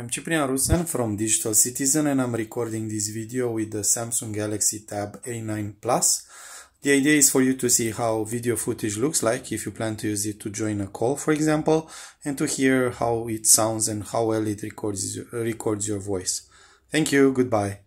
I'm Ciprian Rusen from Digital Citizen and I'm recording this video with the Samsung Galaxy Tab A9 Plus. The idea is for you to see how video footage looks like if you plan to use it to join a call, for example, and to hear how it sounds and how well it records, records your voice. Thank you, goodbye.